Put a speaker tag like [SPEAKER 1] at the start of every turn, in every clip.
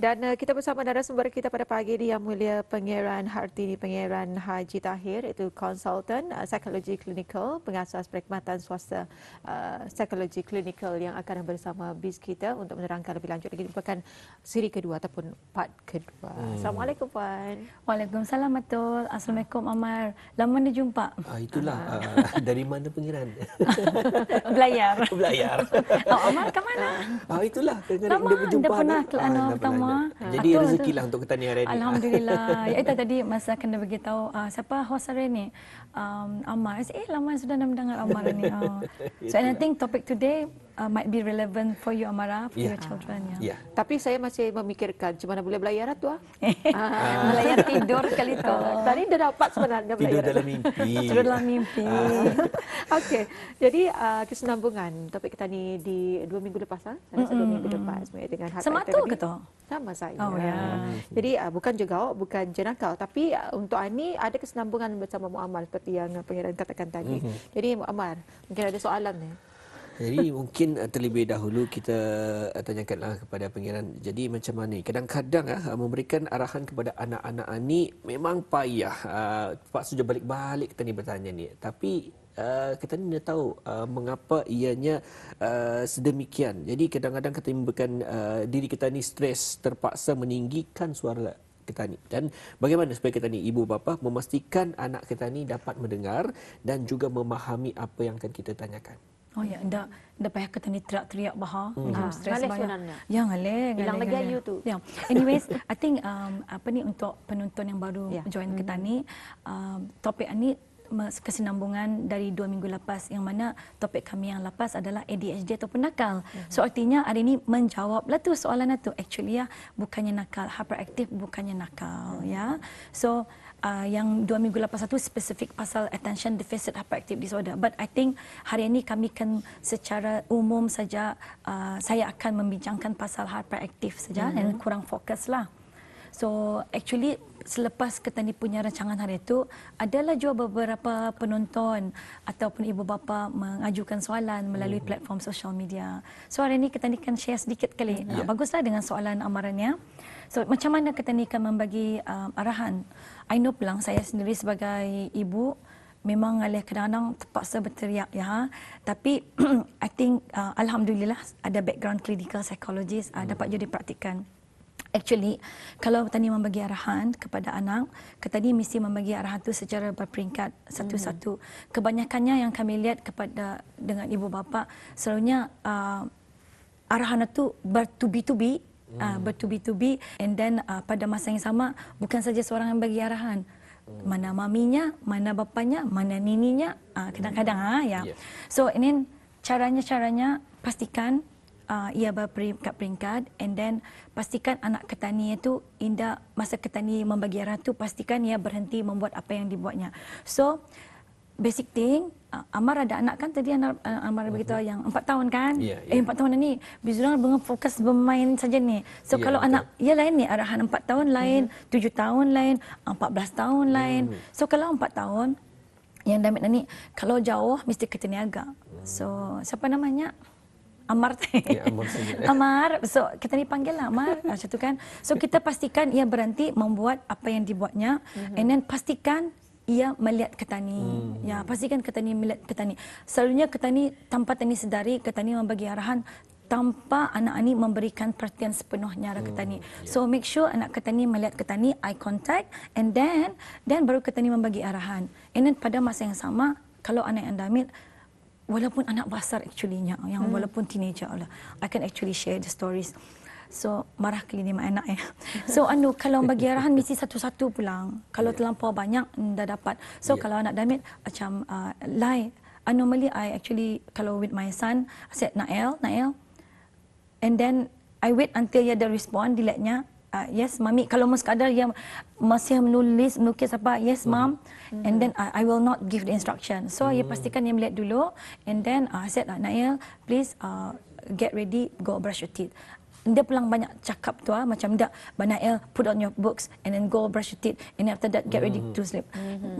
[SPEAKER 1] Dan uh, kita bersama dengan sumber kita pada pagi ini yang mulia Pengiran Hartini Pengiran Haji Tahir itu konsultan uh, psikologi klinikal pengasas perkhidmatan swasta uh, psikologi klinikal yang akan bersama bis kita untuk menerangkan lebih lanjut lagi
[SPEAKER 2] merupakan siri kedua ataupun part kedua. Hmm. Assalamualaikum Puan. Waalaikumsalam Matul. Assalamualaikum Amar. Lama ni jumpa. Ah,
[SPEAKER 3] itulah. Uh. Uh, dari mana Pengiran?
[SPEAKER 2] Belayar.
[SPEAKER 3] Belayar. oh, Amar ke mana? Ah, itulah. Lama, ah, dah pernah ke Anwar pertama. Ah, Jadi Atul rezekilah tu. untuk ketani hari ini. Alhamdulillah. ya
[SPEAKER 2] tadi masa kena bagi tahu uh, ah, siapa host hari ini. Um, Amar. eh lama sudah nak mendengar Amar ni. Uh. Ah. So and I think topic today uh, might be relevant for you Amara for yeah. your children ya. Yeah. Yeah.
[SPEAKER 1] Tapi saya masih memikirkan cuma mana boleh belayar ah? ah. ah. tu ah. Belayar tidur kali tu. Tadi dah dapat sebenarnya belayar. Tidur dalam mimpi. tidur dalam mimpi. Okey. Jadi uh, kesinambungan topik kita ni di dua minggu lepas ah. Saya mm-hmm. minggu lepas mm dengan Hak Sama tu ke tu? Sama saya. Oh, yeah. Ya. Jadi uh, bukan juga awak, bukan jenaka. Tapi uh, untuk Ani, ada kesenambungan bersama Muammar seperti yang Pengiran katakan tadi. Mm-hmm. Jadi Muammar, mungkin ada soalan ni. Eh?
[SPEAKER 3] Jadi mungkin uh, terlebih dahulu kita uh, tanyakanlah kepada pengiran. Jadi macam mana? Kadang-kadang ah memberikan arahan kepada anak-anak ini memang payah. Pak sudah balik-balik kita ni bertanya ni. Tapi Uh, kita ni dah tahu uh, mengapa ianya uh, sedemikian. Jadi kadang-kadang kita memberikan uh, diri kita ni stres terpaksa meninggikan suara kita ni. Dan bagaimana supaya kita ni ibu bapa memastikan anak kita ni dapat mendengar dan juga memahami apa yang akan kita
[SPEAKER 2] tanyakan. Oh ya, dah dah payah kata ni teriak-teriak bahar. Hmm. Ha, stres ngalik sebenarnya. Ya, ngalik. yang lagi ayu tu. Ya. Anyways, I think um, apa ni untuk penonton yang baru yeah. join mm-hmm. kita ni, um, topik ni kesinambungan dari dua minggu lepas yang mana topik kami yang lepas adalah ADHD atau penakal. Mm-hmm. So artinya hari ini menjawablah tu soalan itu. Lah Actually ya, bukannya nakal. hyperactive bukannya nakal. Mm-hmm. ya. So uh, yang dua minggu lepas satu spesifik pasal attention deficit hyperactive disorder. But I think hari ini kami kan secara umum saja uh, saya akan membincangkan pasal hyperactive saja mhm. dan mm-hmm. kurang fokus lah. So actually selepas kita ni punya rancangan hari itu adalah juga beberapa penonton ataupun ibu bapa mengajukan soalan melalui hmm. platform social media. So hari ini kita ni kan share sedikit kali. Hmm. Ah, ya. Baguslah dengan soalan amarannya. So macam mana kita ni kan membagi uh, arahan? I know pulang saya sendiri sebagai ibu memang alih kadang-kadang terpaksa berteriak ya tapi I think uh, alhamdulillah ada background clinical psychologist uh, dapat jadi praktikan. Actually, kalau tadi membagi arahan kepada anak, Tani mesti membagi arahan itu secara berperingkat satu-satu. Hmm. Kebanyakannya yang kami lihat kepada dengan ibu bapa, selalunya uh, arahan itu bertubi-tubi, uh, hmm. uh, bertubi-tubi, and then uh, pada masa yang sama, bukan saja seorang yang bagi arahan. Hmm. Mana maminya, mana bapanya, mana nininya, uh, kadang-kadang. Hmm. Ha, ya. Yeah. So, ini caranya-caranya pastikan uh, ia berperingkat peringkat and then pastikan anak ketani itu indah masa ketani membagi arah tu pastikan ia berhenti membuat apa yang dibuatnya. So basic thing uh, Amar ada anak kan tadi Amar, uh, Amar beritahu uh yang 4 tahun kan? Yeah, yeah. Eh 4 tahun ni Bizrul dengan fokus bermain saja ni. So yeah, kalau betul. anak ya lain ni arahan 4 tahun lain, mhm. uh-huh. 7 tahun lain, 14 tahun lain. Uh-huh. So kalau 4 tahun yang damit ni kalau jauh mesti kita niaga. Hmm. So siapa namanya? Amar tadi. Ya, Amar, So, kita ni panggil lah Amar. Ah, macam tu kan. So, kita pastikan ia berhenti membuat apa yang dibuatnya. Mm-hmm. And then pastikan ia melihat ketani. Mm-hmm. Ya, pastikan ketani melihat ketani. Selalunya ketani tanpa tani sedari, ketani membagi arahan tanpa anak ani memberikan perhatian sepenuhnya arah hmm, ketani. Mm, ya. yeah. So make sure anak ketani melihat ketani eye contact and then then baru ketani membagi arahan. And then pada masa yang sama kalau anak anda ambil walaupun anak basar actually nya yang hmm. walaupun teenager lah i can actually share the stories so marah kali ni mak anak eh so anu kalau bagi arahan mesti satu-satu pulang kalau yeah. terlampau banyak mm, dah dapat so yeah. kalau anak damit macam uh, lie normally i actually kalau with my son I said nael nael and then i wait until dia ada respond dilatnya uh, yes mami kalau mak sekadar yang masih menulis melukis apa yes mom mm hmm. and then uh, i will not give the instruction so mm you hmm. pastikan yang melihat dulu and then uh, ah, i said uh, Nael, please uh, get ready go brush your teeth dia pulang banyak cakap tu ah macam dak banael put on your books and then go brush your teeth and after that get ready hmm. to sleep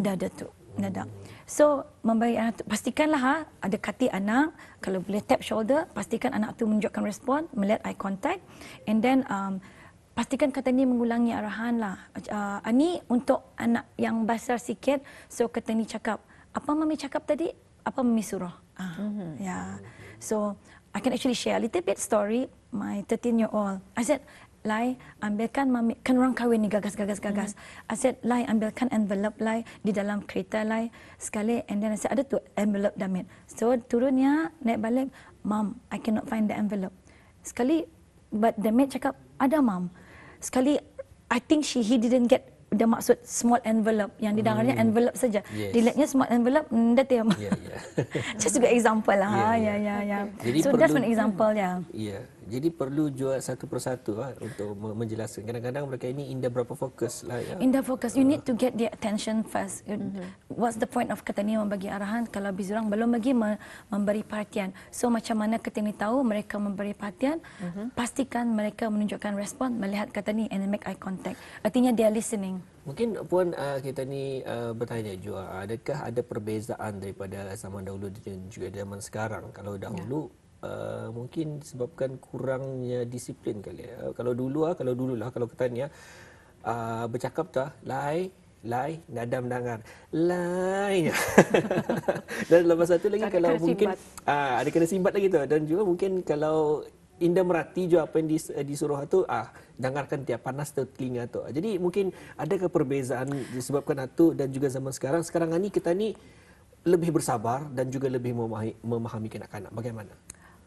[SPEAKER 2] dah dah tu dah dah so membayar anak tu, pastikanlah ha ada kati anak kalau boleh tap shoulder pastikan anak tu menunjukkan respon melihat eye contact and then um, pastikan kata ni mengulangi arahan lah. Uh, ah, ini ah, untuk anak yang besar sikit. So kata ni cakap, apa mami cakap tadi? Apa mami suruh? Uh, ah, mm-hmm. Yeah. So I can actually share a little bit story my 13 year old. I said, Lai, ambilkan mami, kan orang kahwin ni gagas-gagas-gagas. Mm-hmm. I said, Lai, ambilkan envelope Lai di dalam kereta Lai sekali. And then I said, ada tu envelope damit. So turunnya, naik balik, Mom, I cannot find the envelope. Sekali, but damit cakap, ada mam. Sekali I think she he didn't get dia maksud small envelope yang di dalamnya hmm. envelope saja. Yes. Dilihatnya small envelope ndak hmm, dia. Ya ya. Just a example lah. yeah yeah ya. ya. ya, ya so perlu, that's an example ya. Yeah.
[SPEAKER 3] Yeah. Jadi perlu jual satu persatu lah untuk menjelaskan. Kadang-kadang mereka ini in the proper focus lah. Ya. In
[SPEAKER 2] the focus, you need to get the attention first. Mm-hmm. What's the point of kata ni membagi arahan kalau bis orang belum lagi memberi perhatian. So macam mana kata ni tahu mereka memberi perhatian, mm-hmm. pastikan mereka menunjukkan respon, melihat kata ni and make eye contact. Artinya dia listening.
[SPEAKER 3] Mungkin puan uh, kita ni uh, bertanya juga adakah ada perbezaan daripada zaman dahulu dan juga zaman sekarang. Kalau ya. dahulu uh, mungkin sebabkan kurangnya disiplin kali ya. Uh, kalau dulu ah, kalau lah, kalau kita ni ya uh, bercakap tu ah, lai lai nadam dangar lai dan lepas satu lagi ada kalau mungkin uh, ada kena simbat lagi tu dan juga mungkin kalau indah merati juga apa yang dis, uh, disuruh tu ah dengarkan tiap panas tu telinga tu jadi mungkin ada keperbezaan disebabkan itu dan juga zaman sekarang sekarang ini kita ni lebih bersabar dan juga lebih memahami, memahami kanak-kanak bagaimana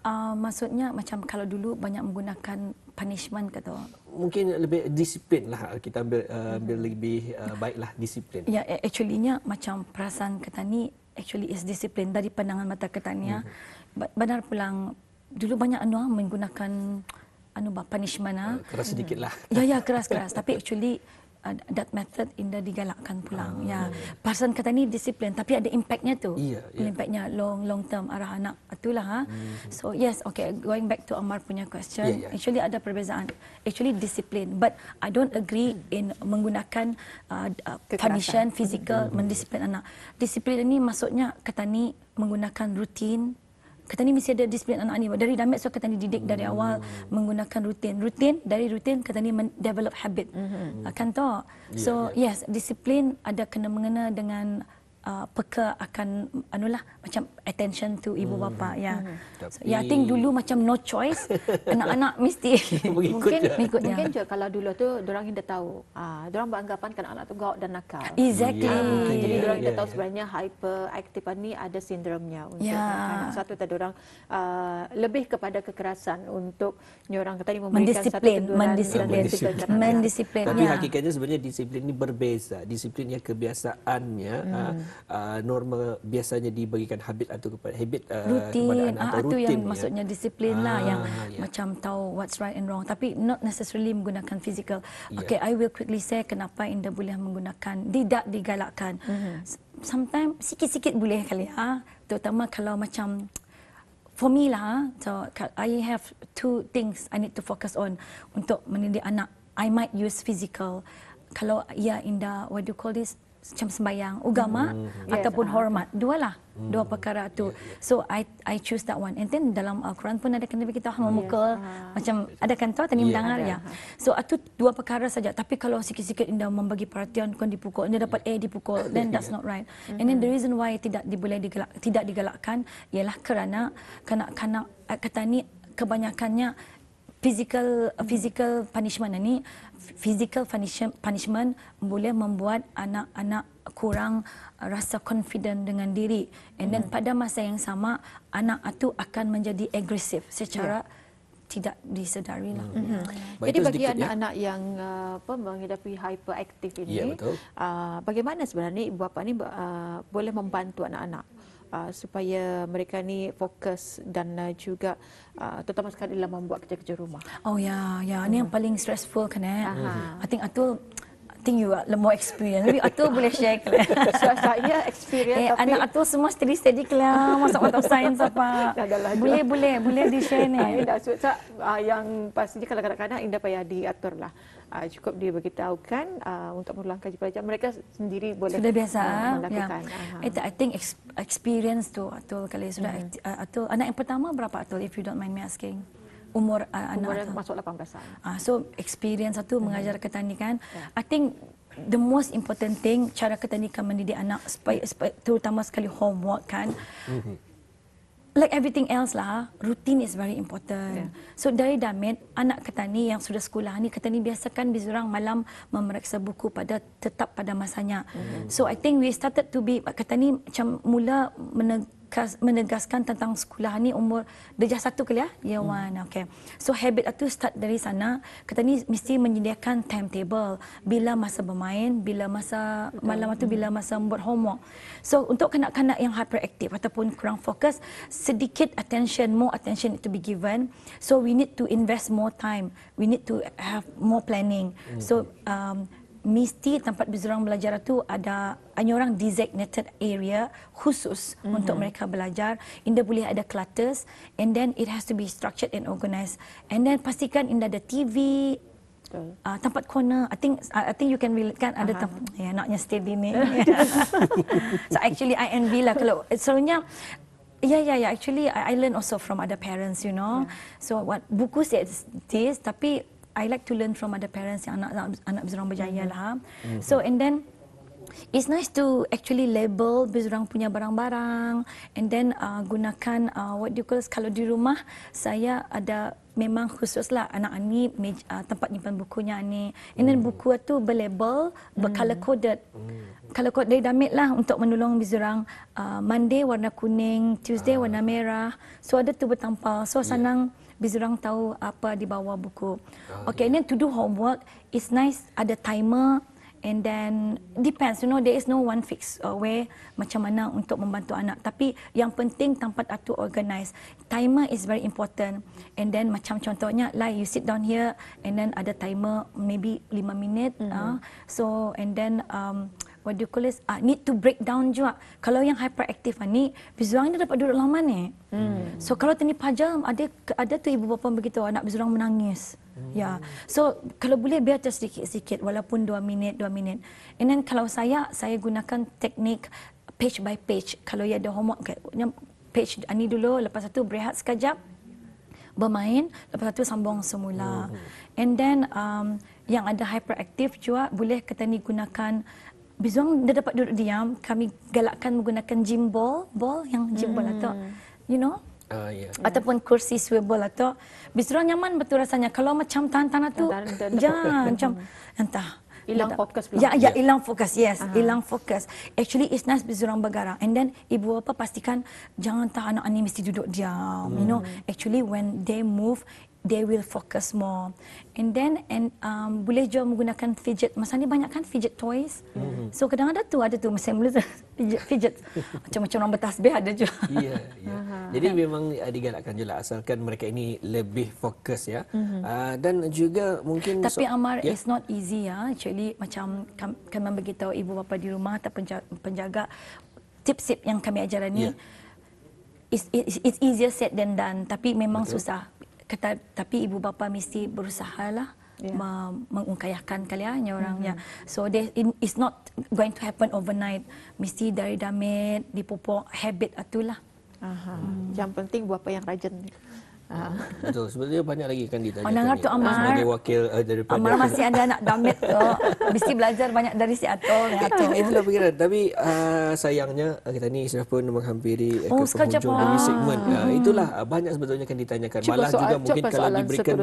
[SPEAKER 2] Uh, maksudnya macam kalau dulu banyak menggunakan punishment ke tu?
[SPEAKER 3] Mungkin lebih disiplin lah. Ah, kita ambil, uh, ambil lebih uh, lah disiplin. Ya,
[SPEAKER 2] yeah, actually macam perasaan kata ni actually is disiplin dari pandangan mata kata ni. Ya. mm Benar pulang, dulu banyak anu menggunakan anu punishment lah. Uh,
[SPEAKER 3] keras sedikit lah. Ya,
[SPEAKER 2] ya, keras-keras. Tapi actually uh, that method Indah digalakkan pulang. Uh, ya, yeah. pasal kata ni disiplin tapi ada impactnya tu. Yeah, yeah. Impactnya long long term arah anak itulah ha. Mm-hmm. So yes, okay going back to Amar punya question. Yeah, yeah. Actually ada perbezaan. Actually disiplin but I don't agree in menggunakan uh, uh punishment physical mm-hmm. mendisiplin anak. Disiplin ni maksudnya kata ni menggunakan rutin kata ni mesti ada disiplin anak ni dari damet so kata ni didik dari hmm. awal hmm. menggunakan rutin rutin dari rutin kata ni develop habit hmm. Ah, kan tak ya, so yeah, yeah. yes disiplin ada kena mengena dengan uh, peka akan anulah macam attention to ibu hmm. bapa ya yeah. Hmm. Tapi... so, ya, yeah, i think dulu macam no choice anak-anak mesti mungkin mengikut, mungkin
[SPEAKER 1] juga ya. kalau dulu tu orang dah tahu ah uh, orang beranggapan kan anak tu gaul dan nakal exactly yeah. Yeah. jadi orang yeah. dah tahu ya, sebenarnya hyperactive ni ada sindromnya untuk yeah. anak satu tadi orang uh, ah, lebih kepada kekerasan untuk orang kata ni memberikan mendisiplin. satu teguran
[SPEAKER 3] mendisiplin mendisiplin, mendisiplin. Ya. tapi hakikatnya sebenarnya disiplin ni berbeza disiplinnya kebiasaannya hmm. uh, uh, norma biasanya diberikan habit atau habit uh, rutin. kepada anak ah, atau rutin itu yang ya. maksudnya
[SPEAKER 2] disiplin lah ah, lah yang yeah. macam tahu what's right and wrong tapi not necessarily menggunakan physical yeah. okay i will quickly say kenapa anda boleh menggunakan tidak digalakkan mm-hmm. sometimes sikit-sikit boleh kali ha terutama kalau macam For me lah, so I have two things I need to focus on untuk mendidik anak. I might use physical. Kalau ia ya, indah, what do you call this? macam sembahyang agama mm-hmm. Hmm, hmm. ataupun yes. hormat dua lah mm-hmm. dua perkara tu so i i choose that one and then dalam al-Quran uh, pun ada kena kita memukul yes. Ah. macam ada kan tahu tadi mendengar ya so itu dua perkara saja tapi kalau sikit-sikit anda membagi perhatian kau dipukul dia dapat A dipukul then that's not right mm-hmm. and then the reason why tidak diboleh digelak tidak digalakkan ialah kerana kanak-kanak uh, kata ni kebanyakannya physical hmm. physical punishment ini physical punishment boleh membuat anak-anak kurang uh, rasa confident dengan diri and then hmm. pada masa yang sama anak itu akan menjadi agresif secara yeah tidak disedari lah. Mm -hmm. Ya. Jadi bagi anak-anak ya? yang uh, apa menghadapi hyperaktif ini, yeah, ya, uh, bagaimana
[SPEAKER 1] sebenarnya ibu bapa ini uh, boleh membantu anak-anak? Uh, supaya mereka ni fokus dan uh, juga uh, terutama sekali dalam membuat kerja-kerja rumah.
[SPEAKER 2] Oh ya, ya, ini yang paling stressful kan eh. Aha. I think Atul I think you are the more experience. Maybe Atul boleh share. Kan? Saya experience eh, tapi... Anak Atul semua steady-steady ke lah. Masuk waktu sains apa. Lah, boleh, boleh, boleh. di-share ni. Eh. Dah, so,
[SPEAKER 1] so, uh, yang pastinya kalau kadang-kadang Indah payah diatur lah uh, cukup dia beritahukan uh, ah, untuk mengulangkan di pelajaran mereka sendiri boleh sudah biasa uh, melakukan. Yeah.
[SPEAKER 2] Uh-huh. It, I think experience tu atau kali sudah hmm. uh, anak yang pertama berapa atul if you don't mind me asking umur uh, umur anak yang masuk 18 tahun. Uh, so experience satu hmm. mengajar ketanikan. Yeah. I think the most important thing cara ketanikan mendidik anak terutama sekali homework kan. Mm-hmm like everything else lah, rutin is very important. Yeah. So dari damit, anak ketani yang sudah sekolah ni, ketani biasakan bizurang malam memeriksa buku pada tetap pada masanya. Mm-hmm. So I think we started to be, ketani macam mula menegak menegas, menegaskan tentang sekolah ni umur darjah satu ke ya? Year hmm. one, okay. So habit itu start dari sana. Kita ni mesti menyediakan timetable. Bila masa bermain, bila masa Betul. malam atau bila hmm. masa membuat homework. So untuk kanak-kanak yang hyperaktif ataupun kurang fokus, sedikit attention, more attention to be given. So we need to invest more time. We need to have more planning. Hmm. So um, mesti tempat bezerang belajar itu ada hanya orang designated area khusus mm-hmm. untuk mereka belajar. Inda boleh ada clutters and then it has to be structured and organized. And then pastikan inda ada TV, Uh, tempat corner I think uh, I think you can relate kan ada tempat ya yeah, naknya stay me so actually I envy lah kalau selalunya Yeah, yeah, yeah. Actually, I, I learn also from other parents, you know. Yeah. So what buku is this, tapi I like to learn from other parents yang anak anak berjurang berjaya mhm. lah. Mm-hmm. So and then it's nice to actually label berjurang punya barang-barang and then uh, gunakan uh, what do you call kalau di rumah saya ada memang khusus lah anak ani uh, tempat nyimpan bukunya ani. And then mhm. buku tu berlabel, bercolor mhm. coded. Kalau kod dia lah untuk menolong bizurang uh, Monday warna kuning, Tuesday ah. warna merah. So ada tu bertampal. So ya. senang yeah bila orang tahu apa di bawah buku. Ah, okay, ya. and then to do homework, it's nice ada timer and then depends, you know, there is no one fix uh, way macam mana untuk membantu anak. Tapi yang penting tempat atau organise. Timer is very important. And then macam contohnya, like you sit down here and then ada timer maybe lima minit. mm so and then um, what do you call this, uh, need to break down juga. Kalau yang hyperactive ah, ni, bizurang ni dapat duduk lama ni. Hmm. So kalau tadi pajam, ada ada tu ibu bapa begitu, anak bizurang menangis. Hmm. Ya. Yeah. So kalau boleh biar just sikit-sikit walaupun 2 minit, 2 minit. And then kalau saya, saya gunakan teknik page by page. Kalau ya ada homework, page ah, ni dulu, lepas tu berehat sekejap bermain lepas tu sambung semula mm and then um yang ada hyperactive juga boleh kita ni gunakan Bizuang dia dapat duduk diam. Kami galakkan menggunakan gym ball, ball yang gym ball atau lah, hmm. you know? Uh, ah, yeah. Ya. Ataupun kursi swivel atau lah, Bizuang nyaman betul rasanya. Kalau macam tahan-tahan lah, tu, ya, macam entah. Hilang fokus pula. Ya, ya, ya, hilang fokus. Yes, hilang uh-huh. fokus. Actually, it's nice bizurang bergerak. And then, ibu bapa pastikan jangan tak anak-anak mesti duduk diam. Hmm. You know, hmm. actually when they move, they will focus more. And then and um, boleh juga menggunakan fidget. Masa ni banyak kan fidget toys. Mm -hmm. So kadang ada tu ada tu macam mula fidget, fidget. macam macam orang bertasbih ada juga. Iya, yeah, ya. Yeah.
[SPEAKER 3] Uh -huh. Jadi kan? memang eh, digalakkan jelah asalkan mereka ini lebih fokus ya. Mm -hmm. uh, dan juga mungkin Tapi so, Amar yeah. it's
[SPEAKER 2] not easy ya. Actually macam kami kan beritahu ibu bapa di rumah atau penjaga, penjaga tips-tips yang kami ajaran ni yeah. It's, it's easier said than done tapi memang Betul. susah kata, tapi ibu bapa mesti berusaha lah yeah. Ya. mengungkayakan kalian orangnya. Mm-hmm. So they, it's not going to happen overnight. Mesti dari damit, dipupuk, habit itulah. Aha. Hmm. Yang penting buat apa yang rajin. Ah.
[SPEAKER 3] Betul. Sebenarnya banyak lagi kan ditanya. Onang Atuk Amar. Sebagai wakil uh, daripada. Amar masih
[SPEAKER 2] ada anak damit tu. Mesti belajar banyak dari si Atuk. Itu, itulah
[SPEAKER 3] fikiran. Tapi uh, sayangnya ah, kita ni sudah pun menghampiri eh, oh, ke penghujung dari segmen. Uh, itulah uh, banyak sebetulnya kan ditanyakan. Cuba Malah soal, juga mungkin kalau diberikan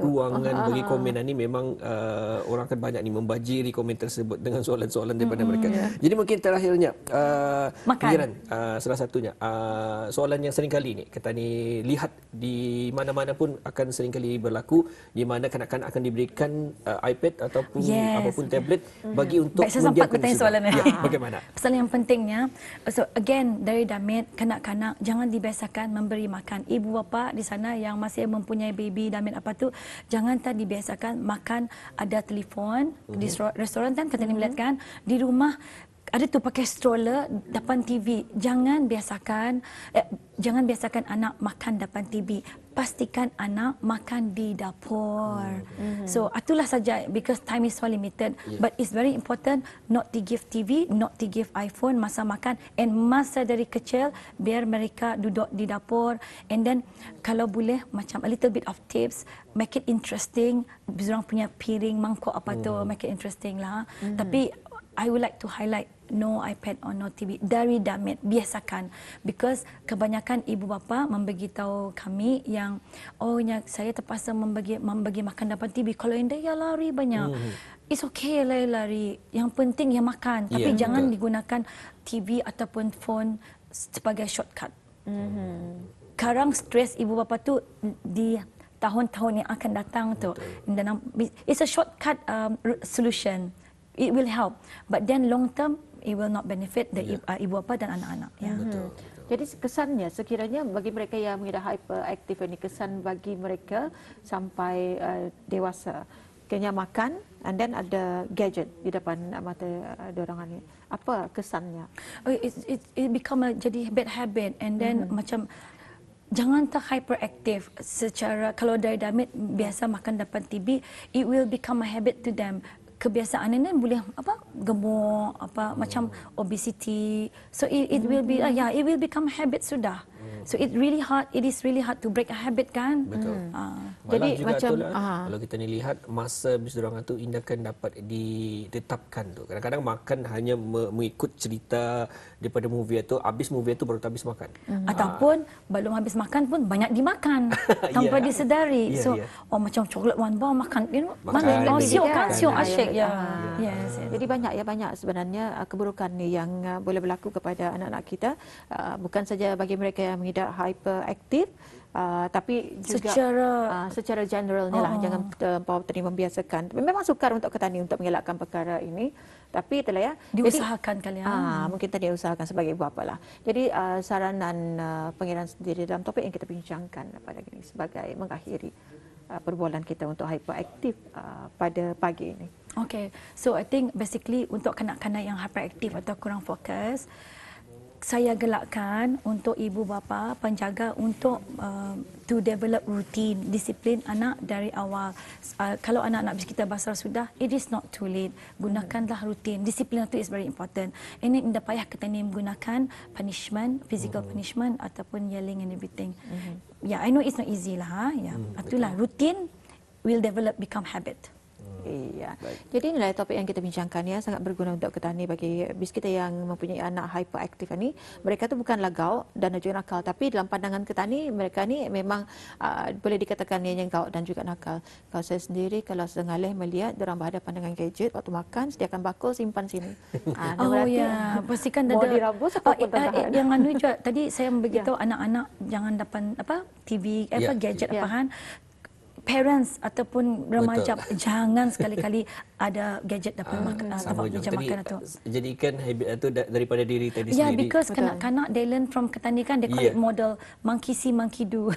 [SPEAKER 1] ruangan uh bagi komen
[SPEAKER 3] ini memang uh, orang akan banyak ni membajiri komen tersebut dengan soalan-soalan daripada mm-hmm, mereka. Yeah. Jadi mungkin terakhirnya uh, fikiran uh, salah satunya uh, soalan yang sering kali ni kita ni lihat di mana-mana pun akan sering kali berlaku di mana kanak-kanak akan diberikan uh, iPad ataupun yes. apapun tablet mm. bagi untuk Baik, aku tanya
[SPEAKER 2] ya. Ah. bagaimana pasal yang pentingnya so again dari damit kanak-kanak jangan dibiasakan memberi makan ibu bapa di sana yang masih mempunyai baby damit apa tu jangan tak dibiasakan makan ada telefon mm. di mm-hmm. restoran kan kita mm. Mm-hmm. lihat kan di rumah ada tu pakai stroller depan TV. Jangan biasakan eh, jangan biasakan anak makan depan TV. Pastikan anak makan di dapur. Mm-hmm. So itulah saja because time is so limited yeah. but it's very important not to give TV, not to give iPhone masa makan and masa dari kecil biar mereka duduk di dapur and then kalau boleh macam a little bit of tips make it interesting. Bizurang punya piring, mangkuk apa mm-hmm. tu hmm. make it interesting lah. hmm Tapi I would like to highlight no iPad or no TV dari damit biasakan because kebanyakan ibu bapa memberitahu kami yang oh ohnya saya terpaksa membagi membagi makan dapat TV kalau anda ya lari banyak mm. it's okay lah lari yang penting yang makan tapi yeah, jangan betul. digunakan TV ataupun phone sebagai shortcut mm-hmm. sekarang stres ibu bapa tu di tahun-tahun yang akan datang tu dalam it's a shortcut um, solution it will help but then long term it will not benefit the yeah. ibu uh, bapa dan anak-anak. Ya. Betul. Hmm. Jadi kesannya sekiranya
[SPEAKER 1] bagi mereka yang mengidap hyperactive ini kesan bagi mereka sampai uh, dewasa kena makan and then ada gadget di depan mata uh, orang ini
[SPEAKER 2] apa kesannya oh, it it it become a, jadi bad habit and then mm-hmm. macam jangan tak hyperactive secara kalau dari damit biasa makan depan TV it will become a habit to them kebiasaan ini boleh apa gemuk apa oh. macam obesity so it, it will be uh, mm-hmm. ah, yeah it will become habit sudah So it really hard it is really hard to break a habit kan. Betul. Uh, jadi juga macam tu lah, uh, kalau
[SPEAKER 3] kita ni lihat masa bersedurangan tu indahkan dapat ditetapkan tu. Kadang-kadang makan hanya mengikut cerita daripada movie tu habis movie tu baru habis makan.
[SPEAKER 2] Uh, Ataupun belum habis makan pun banyak dimakan ya. tanpa yeah. disedari. Yeah, so yeah. oh macam coklat one bar makan you know mana kan, kan siok kan ya, siok asyik ya. ya. Yeah. Yes. Jadi banyak ya banyak sebenarnya
[SPEAKER 1] keburukan ni yang boleh berlaku kepada anak-anak kita bukan saja bagi mereka yang mengidap tidak hyperaktif uh, tapi juga secara uh, secara generalnya uh-huh. lah oh. jangan terlalu uh, membiasakan memang sukar untuk ketani untuk mengelakkan perkara ini tapi itulah ya diusahakan kalian ya. uh, ah, mungkin tadi usahakan sebagai ibu apalah jadi uh, saranan uh, pengiran sendiri dalam topik yang kita bincangkan pada ini sebagai mengakhiri uh, perbualan kita untuk hyperaktif uh, pada pagi ini
[SPEAKER 2] Okay, so I think basically untuk kanak-kanak yang hyperaktif atau kurang fokus, saya gelakkan untuk ibu bapa penjaga untuk uh, to develop routine disiplin anak dari awal. Uh, kalau anak-anak kita basar sudah, it is not too late. Gunakanlah rutin. Disiplin itu is very important. Ini tidak payah kita ni menggunakan punishment, physical hmm. punishment mm-hmm. ataupun yelling and everything. Mm-hmm. Yeah, I know it's not easy lah. Ha? Yeah, mm, itulah rutin will develop become habit. Iya.
[SPEAKER 1] Jadi nilai topik yang kita bincangkan ya sangat berguna untuk ketani bagi bis kita yang mempunyai anak hyperaktif ini. Mereka tu bukan lagau dan juga nakal tapi dalam pandangan ketani mereka ni memang uh, boleh dikatakan ianya gaul dan juga nakal. Kalau saya sendiri kalau sengaleh melihat orang berhadapan dengan gadget waktu makan sediakan bakul simpan sini. Ha, oh ya,
[SPEAKER 2] pastikan dah ada. Dirabus, oh, eh, eh, yang anu juga tadi saya ya. beritahu yeah. anak-anak jangan dapat apa TV apa yeah. gadget yeah. apa kan parents ataupun remaja Betul. jangan sekali-kali ada gadget dapat uh, makan atau macam makan lah tu.
[SPEAKER 3] Jadikan habit itu daripada diri tadi ya, sendiri. Ya, yeah, because Betul.
[SPEAKER 2] kanak-kanak they learn from ketani they call yeah. it model monkey see, monkey do.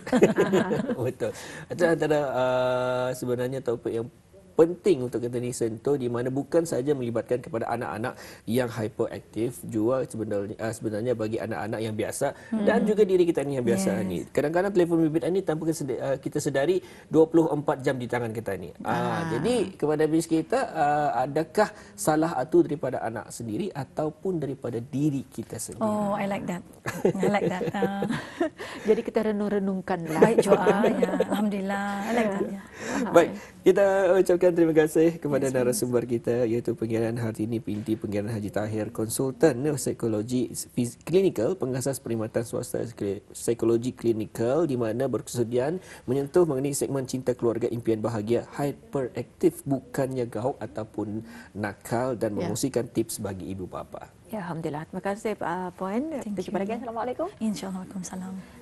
[SPEAKER 3] Betul. Antara, antara uh, sebenarnya topik yang penting untuk kita ni sentuh di mana bukan saja melibatkan kepada anak-anak yang hyperaktif jual sebenarnya ah, sebenarnya bagi anak-anak yang biasa hmm. dan juga diri kita ni yang biasa yes. ni kadang-kadang telefon bimbit ni tanpa kita ah, sedari 24 jam di tangan kita ni ah. Ah, jadi kepada bis kita ah, adakah salah atau daripada anak sendiri ataupun daripada diri kita sendiri
[SPEAKER 2] oh I like that I like that uh. jadi kita renung renungkanlah baik Joa ya. Alhamdulillah I like that ya.
[SPEAKER 3] baik kita ucapkan mengucapkan terima kasih kepada yes, narasumber yes. kita iaitu pengiraan Hartini Pinti Pengiraan Haji Tahir konsultan psikologi klinikal pengasas perkhidmatan swasta psikologi klinikal di mana berkesudian menyentuh mengenai segmen cinta keluarga impian bahagia hyperaktif bukannya gauk ataupun nakal dan ya. mengusikan tips bagi ibu bapa.
[SPEAKER 1] Ya alhamdulillah terima kasih Pak puan. Terima kasih lagi. Assalamualaikum. Insyaallah.